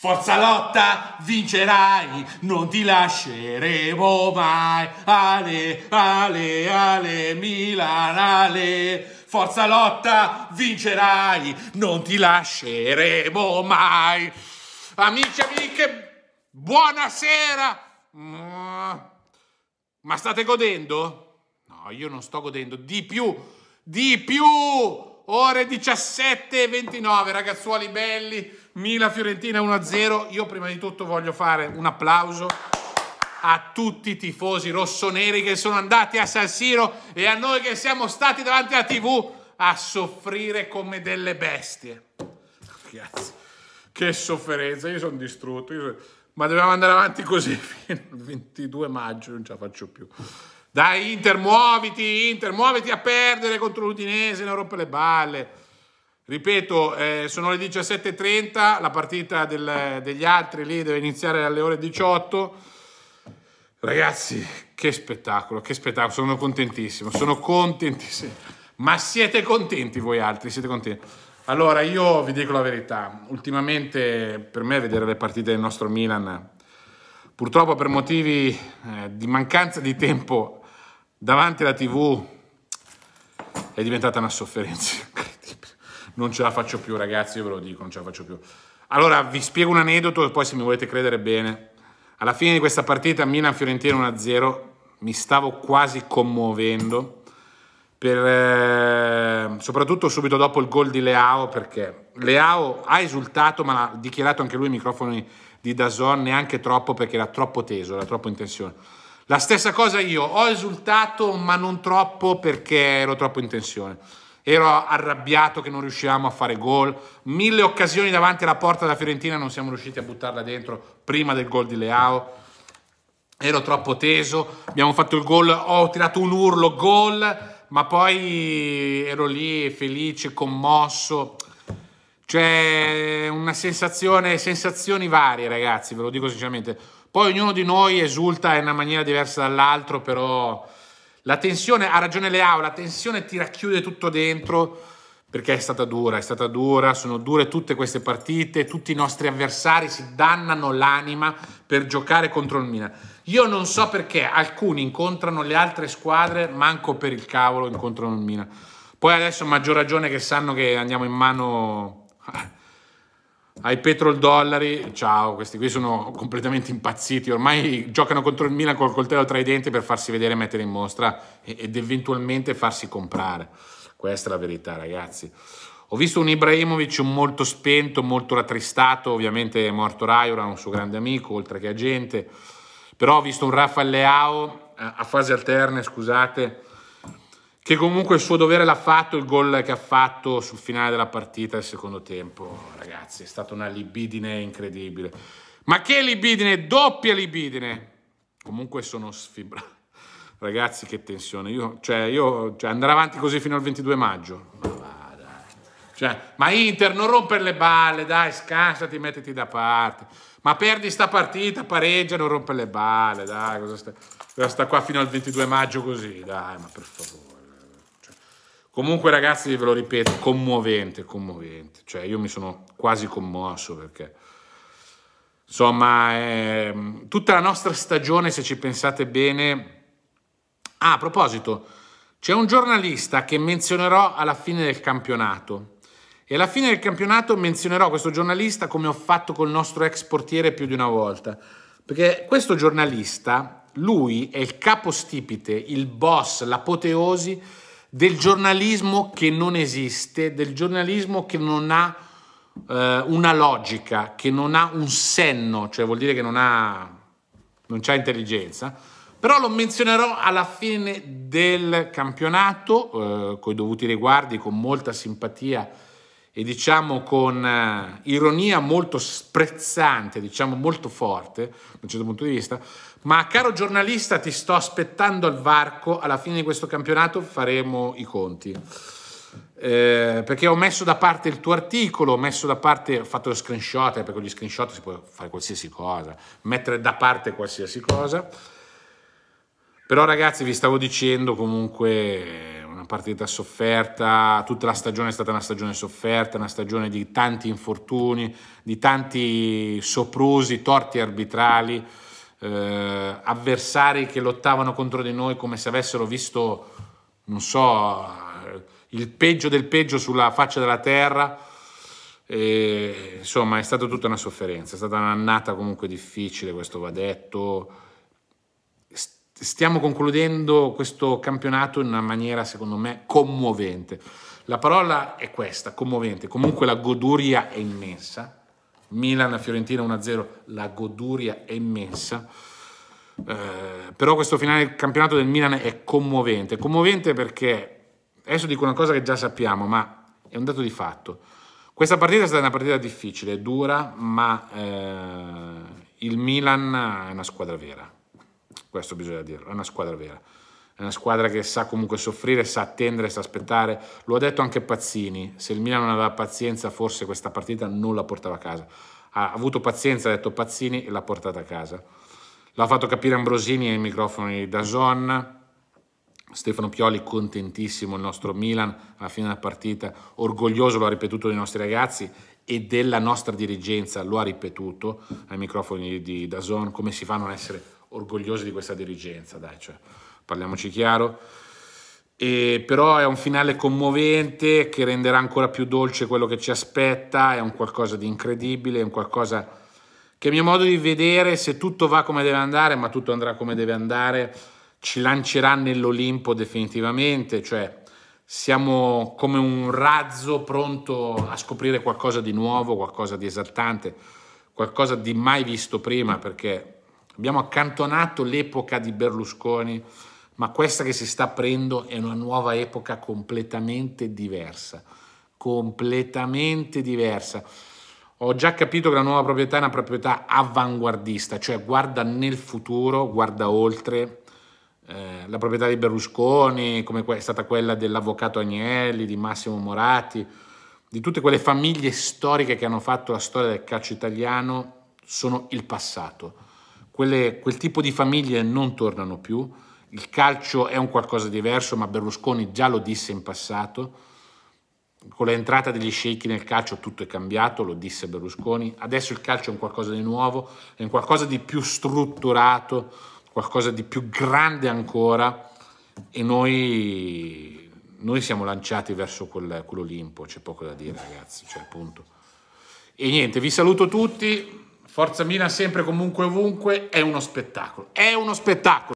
Forza lotta, vincerai, non ti lasceremo mai. Ale, ale, ale, Milan, ale. Forza lotta, vincerai, non ti lasceremo mai. Amici, amiche, buonasera. Mm. Ma state godendo? No, io non sto godendo. Di più, di più ore 17 e 29 ragazzuoli belli, Mila Fiorentina 1-0. Io prima di tutto voglio fare un applauso a tutti i tifosi rossoneri che sono andati a San Siro e a noi che siamo stati davanti alla TV a soffrire come delle bestie. Ragazzi, che sofferenza, io sono distrutto, io sono... ma dobbiamo andare avanti così fino al 22 maggio, non ce la faccio più. Dai Inter, muoviti Inter, muoviti a perdere contro l'Udinese, ne rompe le balle. Ripeto, eh, sono le 17.30, la partita del, degli altri lì deve iniziare alle ore 18. Ragazzi, che spettacolo, che spettacolo, sono contentissimo, sono contentissimo. Ma siete contenti voi altri, siete contenti? Allora, io vi dico la verità, ultimamente per me vedere le partite del nostro Milan, purtroppo per motivi eh, di mancanza di tempo davanti alla tv è diventata una sofferenza incredibile. Non ce la faccio più ragazzi, io ve lo dico, non ce la faccio più. Allora vi spiego un aneddoto e poi se mi volete credere bene. Alla fine di questa partita Milan-Fiorentina 1-0, mi stavo quasi commuovendo, per, eh, soprattutto subito dopo il gol di Leao, perché Leao ha esultato ma ha dichiarato anche lui i microfoni di Dazon neanche troppo perché era troppo teso, era troppo in tensione. La stessa cosa io, ho esultato ma non troppo perché ero troppo in tensione. Ero arrabbiato che non riuscivamo a fare gol, mille occasioni davanti alla porta della Fiorentina non siamo riusciti a buttarla dentro prima del gol di Leao. Ero troppo teso, abbiamo fatto il gol, ho tirato un urlo, gol, ma poi ero lì felice, commosso. Cioè, una sensazione, sensazioni varie ragazzi, ve lo dico sinceramente poi ognuno di noi esulta in una maniera diversa dall'altro, però la tensione, ha ragione Leao, la tensione ti racchiude tutto dentro perché è stata dura, è stata dura, sono dure tutte queste partite, tutti i nostri avversari si dannano l'anima per giocare contro il Milan. Io non so perché alcuni incontrano le altre squadre, manco per il cavolo incontrano il Milan. Poi adesso maggior ragione che sanno che andiamo in mano ai petroldollari, ciao, questi qui sono completamente impazziti, ormai giocano contro il Milan col coltello tra i denti per farsi vedere e mettere in mostra ed eventualmente farsi comprare. Questa è la verità, ragazzi. Ho visto un Ibrahimovic molto spento, molto rattristato, ovviamente è morto Raiola, un suo grande amico, oltre che agente, però ho visto un Rafael Leao eh, a fasi alterne, scusate, che comunque il suo dovere l'ha fatto, il gol che ha fatto sul finale della partita, il secondo tempo, ragazzi, è stata una libidine incredibile. Ma che libidine, doppia libidine! Comunque sono sfibrato. Ragazzi, che tensione. Io, cioè, io, cioè, andare avanti così fino al 22 maggio. Ma, cioè, ma Inter, non rompere le balle, dai, scansati, mettiti da parte. Ma perdi sta partita, pareggia, non rompere le balle, dai. Cosa sta, cosa sta qua fino al 22 maggio così? Dai, ma per favore. Comunque ragazzi, ve lo ripeto, commovente, commovente. Cioè io mi sono quasi commosso perché... Insomma, eh, tutta la nostra stagione, se ci pensate bene... Ah, a proposito, c'è un giornalista che menzionerò alla fine del campionato. E alla fine del campionato menzionerò questo giornalista come ho fatto col nostro ex portiere più di una volta. Perché questo giornalista, lui è il capostipite, il boss, l'apoteosi del giornalismo che non esiste, del giornalismo che non ha eh, una logica, che non ha un senno, cioè vuol dire che non ha non c'ha intelligenza, però lo menzionerò alla fine del campionato, eh, con i dovuti riguardi, con molta simpatia e diciamo con eh, ironia molto sprezzante, diciamo molto forte da un certo punto di vista, ma caro giornalista ti sto aspettando al varco, alla fine di questo campionato faremo i conti. Eh, perché ho messo da parte il tuo articolo, ho messo da parte, ho fatto lo screenshot, eh, perché con gli screenshot si può fare qualsiasi cosa, mettere da parte qualsiasi cosa. Però ragazzi vi stavo dicendo comunque una partita sofferta, tutta la stagione è stata una stagione sofferta, una stagione di tanti infortuni, di tanti soprusi, torti arbitrali, eh, avversari che lottavano contro di noi come se avessero visto, non so, il peggio del peggio sulla faccia della terra. E, insomma, è stata tutta una sofferenza, è stata un'annata comunque difficile, questo va detto stiamo concludendo questo campionato in una maniera, secondo me, commovente. La parola è questa, commovente. Comunque la goduria è immensa. Milan-Fiorentina 1-0, la goduria è immensa. Eh, però questo finale del campionato del Milan è commovente. Commovente perché, adesso dico una cosa che già sappiamo, ma è un dato di fatto. Questa partita è stata una partita difficile, dura, ma eh, il Milan è una squadra vera questo bisogna dirlo, è una squadra vera. È una squadra che sa comunque soffrire, sa attendere, sa aspettare. Lo ha detto anche Pazzini, se il Milan non aveva pazienza forse questa partita non la portava a casa. Ha avuto pazienza, ha detto Pazzini, e l'ha portata a casa. L'ha fatto capire Ambrosini ai microfoni da Zon. Stefano Pioli contentissimo, il nostro Milan alla fine della partita, orgoglioso, lo ha ripetuto dei nostri ragazzi e della nostra dirigenza, lo ha ripetuto ai microfoni di Dazon, come si fa a non essere orgogliosi di questa dirigenza, dai, cioè, parliamoci chiaro. E, però è un finale commovente che renderà ancora più dolce quello che ci aspetta, è un qualcosa di incredibile, è un qualcosa che a mio modo di vedere, se tutto va come deve andare, ma tutto andrà come deve andare, ci lancerà nell'Olimpo definitivamente, cioè siamo come un razzo pronto a scoprire qualcosa di nuovo, qualcosa di esaltante, qualcosa di mai visto prima, perché Abbiamo accantonato l'epoca di Berlusconi, ma questa che si sta aprendo è una nuova epoca completamente diversa, completamente diversa. Ho già capito che la nuova proprietà è una proprietà avanguardista, cioè guarda nel futuro, guarda oltre. Eh, la proprietà di Berlusconi, come è stata quella dell'avvocato Agnelli, di Massimo Morati, di tutte quelle famiglie storiche che hanno fatto la storia del calcio italiano, sono il passato quelle, quel tipo di famiglie non tornano più, il calcio è un qualcosa di diverso, ma Berlusconi già lo disse in passato, con l'entrata degli sceicchi nel calcio tutto è cambiato, lo disse Berlusconi, adesso il calcio è un qualcosa di nuovo, è un qualcosa di più strutturato, qualcosa di più grande ancora e noi, noi siamo lanciati verso quel, quell'Olimpo, c'è poco da dire ragazzi, cioè punto. E niente, vi saluto tutti. Forza Milan sempre comunque ovunque è uno spettacolo, è uno spettacolo.